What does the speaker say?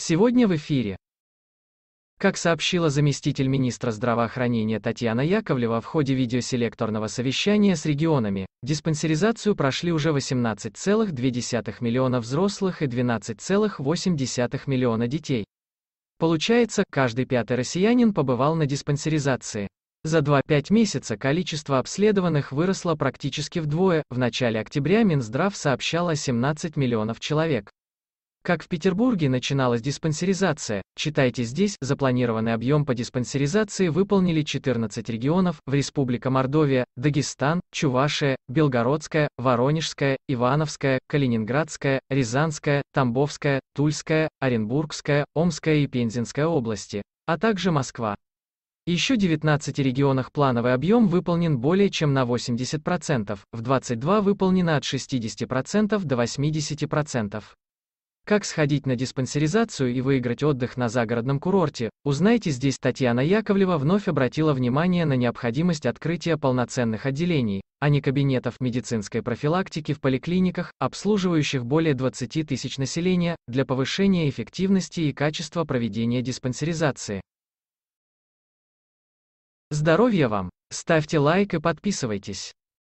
Сегодня в эфире. Как сообщила заместитель министра здравоохранения Татьяна Яковлева в ходе видеоселекторного совещания с регионами, диспансеризацию прошли уже 18,2 миллиона взрослых и 12,8 миллиона детей. Получается, каждый пятый россиянин побывал на диспансеризации. За 2-5 месяца количество обследованных выросло практически вдвое, в начале октября Минздрав сообщал о 17 миллионов человек. Как в Петербурге начиналась диспансеризация, читайте здесь, запланированный объем по диспансеризации выполнили 14 регионов, в Республика Мордовия, Дагестан, Чувашия, Белгородская, Воронежская, Ивановская, Калининградская, Рязанская, Тамбовская, Тульская, Оренбургская, Омская и Пензенская области, а также Москва. Еще 19 регионах плановый объем выполнен более чем на 80%, в 22 выполнено от 60% до 80%. Как сходить на диспансеризацию и выиграть отдых на загородном курорте, узнайте здесь Татьяна Яковлева вновь обратила внимание на необходимость открытия полноценных отделений, а не кабинетов медицинской профилактики в поликлиниках, обслуживающих более 20 тысяч населения, для повышения эффективности и качества проведения диспансеризации. Здоровья вам! Ставьте лайк и подписывайтесь.